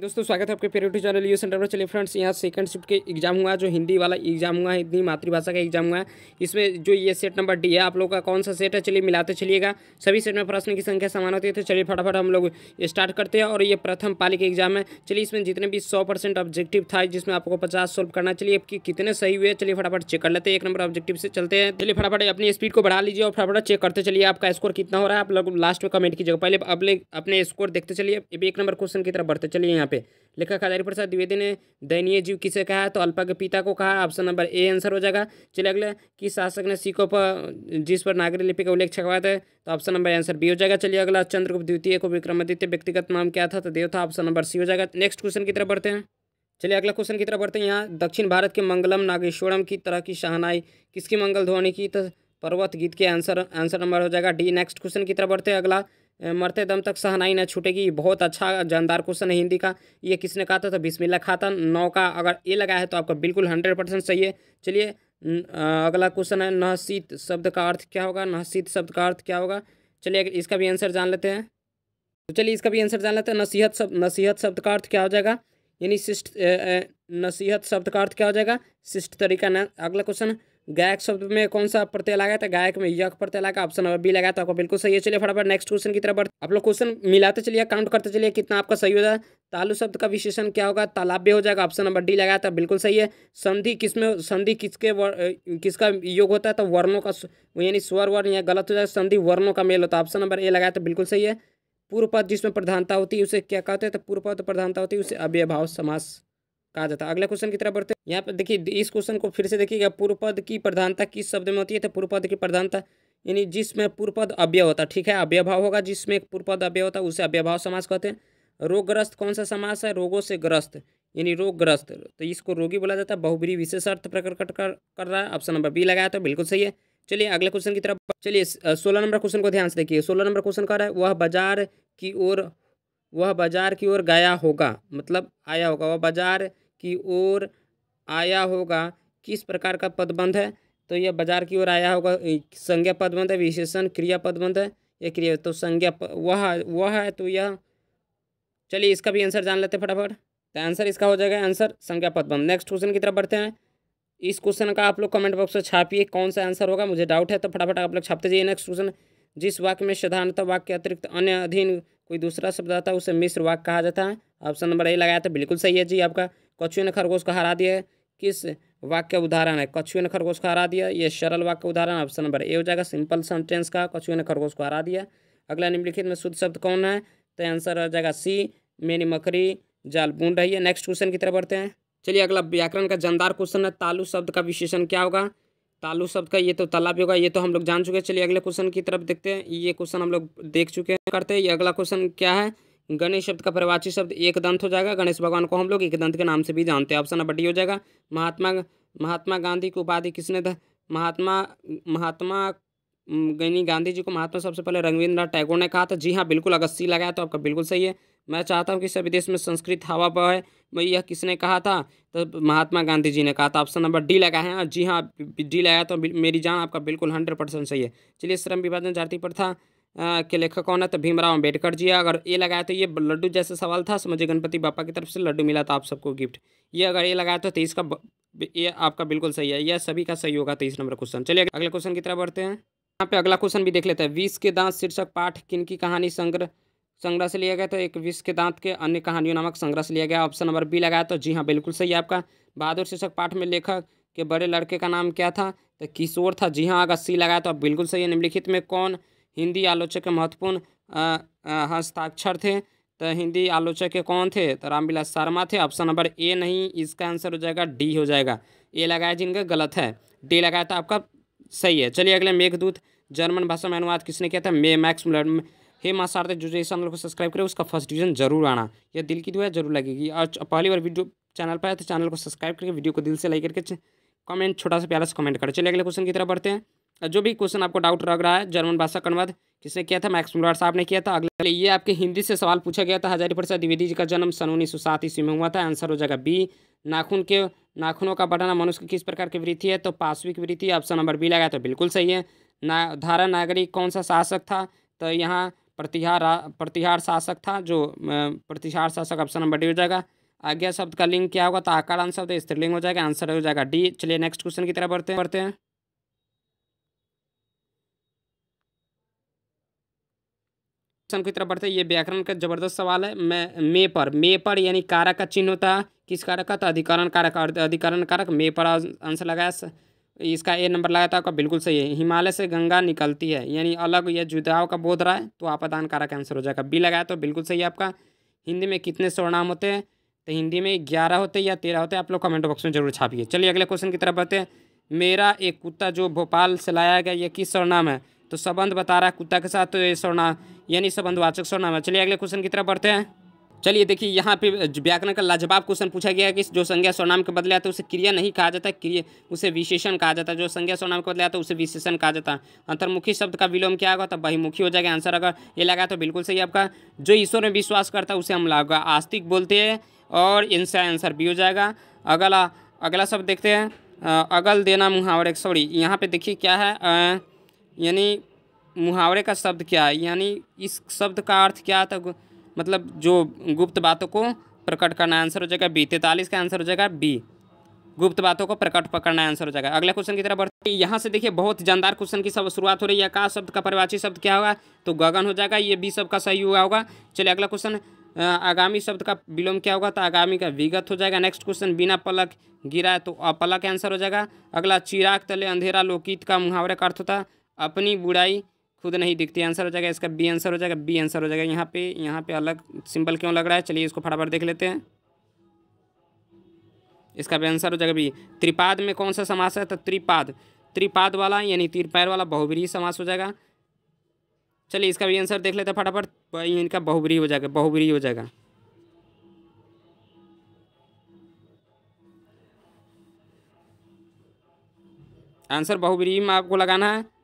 दोस्तों स्वागत है आपके पेरियोटिक चैनल यू सेंटर पर चलिए फ्रेंड्स यहाँ सेकंड शिफ्ट के एग्जाम हुआ जो हिंदी वाला एग्जाम हुआ है हिंदी मातृभाषा का एग्जाम हुआ है इसमें जो ये सेट नंबर डी है आप लोग का कौन सा सेट है चलिए मिलाते चलिएगा सभी सेट में प्रश्न की संख्या समान होती है तो चलिए फटाफट हम लोग स्टार्ट करते हैं और ये प्रथम पाली एग्जाम है चलिए इसमें जितने भी सौ ऑब्जेक्टिव था जिसमें आपको पचास सोल्व करना चलिए कि कितने सही हुए चलिए फटाफट चेक कर लेते हैं एक नंबर ऑब्जेक्टिव से चलते हैं चलिए फटाफट अपनी स्पीड को बढ़ा लीजिए और फटाफट चेक करते चलिए आपका स्कोर कितना हो रहा है आप लोग लास्ट में कमेंट कीजिएगा पहले अपने स्कोर देखते चलिए एक नंबर क्वेश्चन की तरफ बढ़ते चलिए यहाँ पे लेखक हजारी प्रसाद द्विवेदी ने दयनीय जीव किसे कहा तो अल्पा के पिता को कहा ऑप्शन नंबर ए आंसर हो जाएगा चले अगले किस शासक ने सिक्कों पर जिस पर नागरी लिपि का उल्लेख छकवाया था तो ऑप्शन नंबर आंसर बी हो जाएगा चलिए अगला चंद्रगुप्त द्वितीय को विक्रमादित्य व्यक्तिगत नाम क्या था तो देव था ऑप्शन नंबर सी हो जाएगा नेक्स्ट क्वेश्चन की तरफ बढ़ते हैं चलिए अगला क्वेश्चन की तरफ बढ़ते हैं यहाँ दक्षिण भारत के मंगलम नागेश्वरम की तरह की शहनाई किसकी मंगल ध्वनि की तो पर्वत गीत के आंसर आंसर नंबर हो जाएगा डी नेक्स्ट क्वेश्चन की तरफ बढ़ते हैं अगला मरते दम तक सहनाई ना छूटेगी बहुत अच्छा जानदार क्वेश्चन है हिंदी का ये किसने कहा था तो बिस्मिल्ला खाता नौ का अगर ए लगाया है तो आपका बिल्कुल हंड्रेड परसेंट सही है चलिए अगला क्वेश्चन है नहसीत शब्द का अर्थ क्या होगा नहसीत शब्द का अर्थ क्या होगा चलिए इसका भी आंसर जान लेते हैं तो चलिए इसका भी आंसर जान लेते हैं नसीहत शब्द नसीहत शब्द का अर्थ क्या हो जाएगा यानी शिष्ट नसीहत शब्द का अर्थ क्या हो जाएगा शिष्ट तरीका ना अगला क्वेश्चन गायक शब्द में कौन सा प्रत्यय लगा था गायक में यक प्रत्यय लगा ऑप्शन नंबर बी लगा था आपको बिल्कुल सही है चलिए फटाफट नेक्स्ट क्वेश्चन की तरफ आप लोग क्वेश्चन मिलाते चलिए काउंट करते चलिए कितना आपका सही होगा तालु शब्द का विशेषण क्या होगा तालाब्य हो जाएगा ऑप्शन नंबर डी लगाया था बिल्कुल सही है संधि किसमें संधि किसके वर, किसका योग होता है तो वर्णों का यानी स्वर वर्ण या गलत हो जाएगा संधि वर्णों का मेल होता है ऑप्शन नंबर ए लगाया था बिल्कुल सही है पूर्व पद जिसमें प्रधानता होती है उसे क्या कहते हैं तो पूर्व पद प्रधानता होती है उसे अव्यभाव समास कहा जाता है अगला क्वेश्चन की तरफ बढ़ते हैं यहाँ पर देखिए इस क्वेश्चन को फिर से देखिएगा पूर्व पद की प्रधानता किस शब्द में होती है तो पूर्व पद की प्रधानता यानी जिसमें पूर्व पद अव्यय होता है ठीक है अव्यय भाव होगा जिसमें पूर्व पद अव्यय होता है उसे अव्यय भाव समाज कहते हैं रोगग्रस्त कौन सा समास है रोगों से ग्रस्त यानी रोगग्रस्त तो इसको रोगी बोला जाता है बहुबरी विशेष अर्थ प्रकट कर कर रहा है ऑप्शन नंबर बी लगाया तो बिल्कुल सही है चलिए अगले क्वेश्चन की तरफ चलिए सोलह नंबर क्वेश्चन को ध्यान से देखिए सोलह नंबर क्वेश्चन कर रहा है वह बाजार की ओर वह बाजार की ओर गया होगा मतलब आया होगा वह बाजार की ओर आया होगा किस प्रकार का पदबंध है तो यह बाजार की ओर आया होगा संज्ञा पदबंध है विशेषण क्रिया पदबंध है यह क्रिया तो संज्ञा वह वह है तो यह चलिए इसका भी आंसर जान लेते फटाफट तो आंसर इसका हो जाएगा आंसर संज्ञा पदबंध नेक्स्ट क्वेश्चन की तरफ बढ़ते हैं इस क्वेश्चन का आप लोग कमेंट बॉक्स में छापिए कौन सा आंसर होगा मुझे डाउट है तो फटाफट आप लोग छापते जाइए नेक्स्ट क्वेश्चन जिस वाक्य में साधारणतः वाक्य अतिरिक्त अन्य अधीन कोई दूसरा शब्द आता है उसे मिश्र वाक्य कहा जाता है ऑप्शन नंबर ए लगाया था तो बिल्कुल सही है जी आपका कछुए ने खरगोश को हरा दिया किस वाक्य उदाहरण है कछुए ने खरगोश को हरा दिया ये सरल वाक्य उदाहरण ऑप्शन नंबर ए हो जाएगा सिंपल सेंटेंस का कछुए ने खरगोश को हरा दिया अगला निम्नलिखित में शुद्ध शब्द कौन है तो आंसर हो जाएगा सी मेनी मकरी जाल बूंद रही है नेक्स्ट क्वेश्चन की तरफ बढ़ते हैं चलिए अगला व्याकरण का जानदार क्वेश्चन है तालु शब्द का विशेषण क्या होगा तालु शब्द का ये तो तालाब भी होगा ये तो हम लोग जान चुके हैं चलिए अगले क्वेश्चन की तरफ देखते हैं ये क्वेश्चन हम लोग देख चुके हैं करते हैं ये अगला क्वेश्चन क्या है गणेश शब्द का प्रवाची शब्द एक दंत हो जाएगा गणेश भगवान को हम लोग एक दंत के नाम से भी जानते हैं ऑप्शन नंबर डी हो जाएगा महात्मा महात्मा गांधी की उपाधि किसने था महात्मा महात्मा यानी गांधी जी को महात्मा सबसे पहले नाथ टैगोर ने कहा था जी हाँ बिल्कुल अगर सी लगाया तो आपका बिल्कुल सही है मैं चाहता हूँ कि सभी देश में संस्कृत हवा पर है मैं यह किसने कहा था तो महात्मा गांधी जी ने कहा था ऑप्शन नंबर डी लगा है जी हाँ डी लगाया तो मेरी जान आपका बिल्कुल हंड्रेड परसेंट सही है चलिए श्रम विभाजन जाति प्रथा के लेखक कौन है तो भीमराव अम्बेडकर जी अगर ये लगाया तो ये लड्डू जैसे सवाल था मुझे गणपति बापा की तरफ से लड्डू मिला था आप सबको गिफ्ट ये अगर ये लगाया तो तेईस का ये आपका बिल्कुल सही है यह सभी का सही होगा तेईस नंबर क्वेश्चन चलिए अगले क्वेश्चन की तरफ बढ़ते हैं यहाँ पे अगला क्वेश्चन भी देख लेते हैं विष के दांत शीर्षक पाठ किन की कहानी संग्रह संग्रह से लिया गया तो एक विष के दांत के अन्य कहानियों नामक संग्रह से लिया गया ऑप्शन नंबर बी लगाया तो जी हाँ बिल्कुल सही है आपका बहादुर शीर्षक पाठ में लेखक के बड़े लड़के का नाम क्या था तो किशोर था जी हाँ अगर सी लगाया तो आप बिल्कुल सही है निम्नलिखित में कौन हिंदी आलोचक के महत्वपूर्ण हस्ताक्षर थे तो हिंदी आलोचक के कौन थे तो रामविलास शर्मा थे ऑप्शन नंबर ए नहीं इसका आंसर हो जाएगा डी हो जाएगा ए लगाया जिनका गलत है डी लगाया था तो आपका सही है चलिए अगले मेघदूत जर्मन भाषा में अनुवाद किसने किया था मे मैक्स मुलर हे माँ सारे जो जो चैनल को सब्सक्राइब करें उसका फर्स्ट डिवीजन जरूर आना यह दिल की दुआ जरूर लगेगी और पहली बार वीडियो चैनल पर आया तो चैनल को सब्सक्राइब करके वीडियो को दिल से लाइक करके कमेंट छोटा सा प्यारा सा कमेंट करें चलिए अगले क्वेश्चन की तरफ बढ़ते हैं जो भी क्वेश्चन आपको डाउट लग रहा है जर्मन भाषा का अनुवाद किसने किया था मैक्स मुलर साहब ने किया था अगले ये आपके हिंदी से सवाल पूछा गया था हजारी प्रसाद द्विवेदी जी का जन्म सन उन्नीस सौ सात ईस्वी में हुआ था आंसर हो जाएगा बी नाखून के नाखूनों का बढ़ाना मनुष्य की किस प्रकार की वृत्ति है तो पाश्विक वृत्ति ऑप्शन नंबर बी लगाया तो बिल्कुल सही है ना धारा नागरिक कौन सा शासक था तो यहाँ प्रतिहार प्रतिहार शासक था जो प्रतिहार शासक ऑप्शन नंबर डी हो जाएगा आज्ञा शब्द का लिंग क्या होगा तो आकारान शब्द तो स्त्रीलिंग हो जाएगा आंसर हो जाएगा डी चलिए नेक्स्ट क्वेश्चन की तरफ बढ़ते हैं बढ़ते हैं क्वेश्चन की तरफ बढ़ते हैं ये व्याकरण का जबरदस्त सवाल है मैं मे पर मे पर यानी कारक का चिन्ह होता है किस कारक का तो अधिकरण कारक अधिकरण कारक मे पर आंसर लगाया इसका ए नंबर लगाया था आपका बिल्कुल सही है हिमालय से गंगा निकलती है यानी अलग या जुदाव का बोध रहा है तो आदान कारक आंसर हो जाएगा बी लगाया तो बिल्कुल सही है आपका हिंदी में कितने स्वर्णाम होते हैं तो हिंदी में ग्यारह होते या तेरह होते आप लोग कमेंट बॉक्स में जरूर छापिए चलिए अगले क्वेश्चन की तरफ बढ़ते हैं मेरा एक कुत्ता जो भोपाल से लाया गया यह किस स्वर्णाम है तो संबंध बता रहा है कुत्ता के साथ तो ये सोना यानी वाचक सोना में चलिए अगले क्वेश्चन की तरफ बढ़ते हैं चलिए देखिए यहाँ पे व्याकरण का लाजवाब क्वेश्चन पूछा गया है कि जो संज्ञा स्वनाम के बदले आता है उसे क्रिया नहीं कहा जाता क्रिया उसे विशेषण कहा जाता है जो संज्ञा स्वनाम के बदले आता है उसे विशेषण कहा जाता है अंतर्मुखी शब्द का विलोम क्या होगा तब तो बहिमुखी हो जाएगा आंसर अगर ये लगा तो बिल्कुल सही आपका जो ईश्वर में विश्वास करता है उसे हम लागा आस्तिक बोलते हैं और इनसे आंसर भी हो जाएगा अगला अगला शब्द देखते हैं अगल देना मुहावरे सॉरी यहाँ पर देखिए क्या है यानी मुहावरे का शब्द क्या है यानी इस शब्द का अर्थ क्या था मतलब जो गुप्त बातों को प्रकट करना आंसर हो जाएगा बी तैंतालीस का आंसर हो जाएगा बी गुप्त बातों को प्रकट पकड़ना आंसर हो जाएगा अगला क्वेश्चन की तरफ बढ़ते हैं यहाँ से देखिए बहुत जानदार क्वेश्चन की सब शुरुआत हो रही है का शब्द का परिवाची शब्द क्या होगा तो गगन हो जाएगा ये बी शब्द का सही हुआ होगा चलिए अगला क्वेश्चन आगामी शब्द का विलोम क्या होगा तो आगामी का विगत हो जाएगा नेक्स्ट क्वेश्चन बिना पलक गिरा तो अपलक आंसर हो जाएगा अगला चिराग तले अंधेरा लोकित का मुहावरे का अर्थ होता अपनी बुराई खुद नहीं दिखती आंसर हो जाएगा इसका बी आंसर हो जाएगा बी आंसर हो जाएगा यहाँ पे यहाँ पे अलग सिंपल क्यों लग रहा है चलिए इसको फटाफट देख लेते हैं इसका भी आंसर हो जाएगा बी त्रिपाद में कौन सा समास है तो त्रिपाद त्रिपाद वाला यानी तीर पैर वाला बहुबरी समास हो जाएगा चलिए इसका भी आंसर देख लेते हैं फटाफट इनका बहुबरी हो जाएगा बहुबरी हो जाएगा आंसर बहुबरी में आपको लगाना है